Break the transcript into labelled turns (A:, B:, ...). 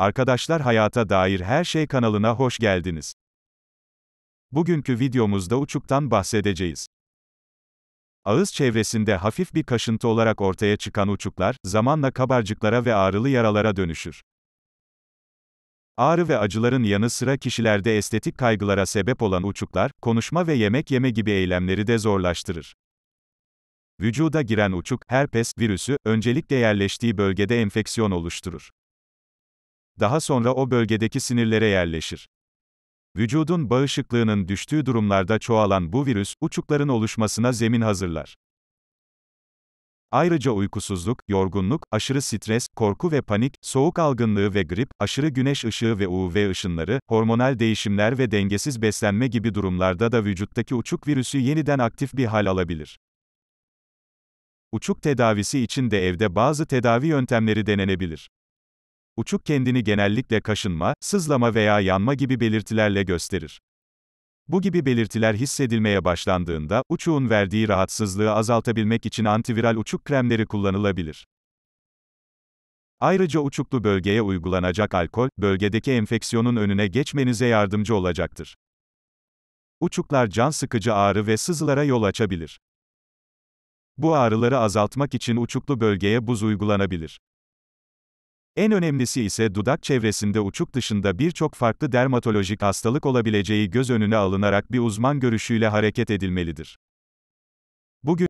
A: Arkadaşlar Hayata Dair Her Şey kanalına hoş geldiniz. Bugünkü videomuzda uçuktan bahsedeceğiz. Ağız çevresinde hafif bir kaşıntı olarak ortaya çıkan uçuklar, zamanla kabarcıklara ve ağrılı yaralara dönüşür. Ağrı ve acıların yanı sıra kişilerde estetik kaygılara sebep olan uçuklar, konuşma ve yemek yeme gibi eylemleri de zorlaştırır. Vücuda giren uçuk, herpes virüsü öncelikle yerleştiği bölgede enfeksiyon oluşturur daha sonra o bölgedeki sinirlere yerleşir. Vücudun bağışıklığının düştüğü durumlarda çoğalan bu virüs, uçukların oluşmasına zemin hazırlar. Ayrıca uykusuzluk, yorgunluk, aşırı stres, korku ve panik, soğuk algınlığı ve grip, aşırı güneş ışığı ve UV ışınları, hormonal değişimler ve dengesiz beslenme gibi durumlarda da vücuttaki uçuk virüsü yeniden aktif bir hal alabilir. Uçuk tedavisi için de evde bazı tedavi yöntemleri denenebilir uçuk kendini genellikle kaşınma, sızlama veya yanma gibi belirtilerle gösterir. Bu gibi belirtiler hissedilmeye başlandığında, uçuğun verdiği rahatsızlığı azaltabilmek için antiviral uçuk kremleri kullanılabilir. Ayrıca uçuklu bölgeye uygulanacak alkol, bölgedeki enfeksiyonun önüne geçmenize yardımcı olacaktır. Uçuklar can sıkıcı ağrı ve sızılara yol açabilir. Bu ağrıları azaltmak için uçuklu bölgeye buz uygulanabilir. En önemlisi ise dudak çevresinde uçuk dışında birçok farklı dermatolojik hastalık olabileceği göz önüne alınarak bir uzman görüşüyle hareket edilmelidir. Bugün